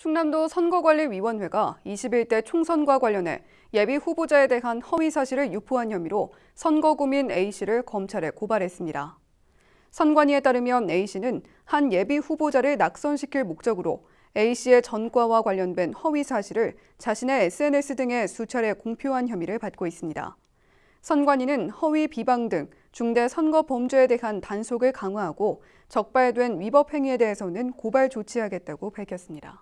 충남도 선거관리위원회가 21대 총선과 관련해 예비 후보자에 대한 허위 사실을 유포한 혐의로 선거구민 A씨를 검찰에 고발했습니다. 선관위에 따르면 A씨는 한 예비 후보자를 낙선시킬 목적으로 A씨의 전과와 관련된 허위 사실을 자신의 SNS 등에 수차례 공표한 혐의를 받고 있습니다. 선관위는 허위 비방 등 중대 선거 범죄에 대한 단속을 강화하고 적발된 위법 행위에 대해서는 고발 조치하겠다고 밝혔습니다.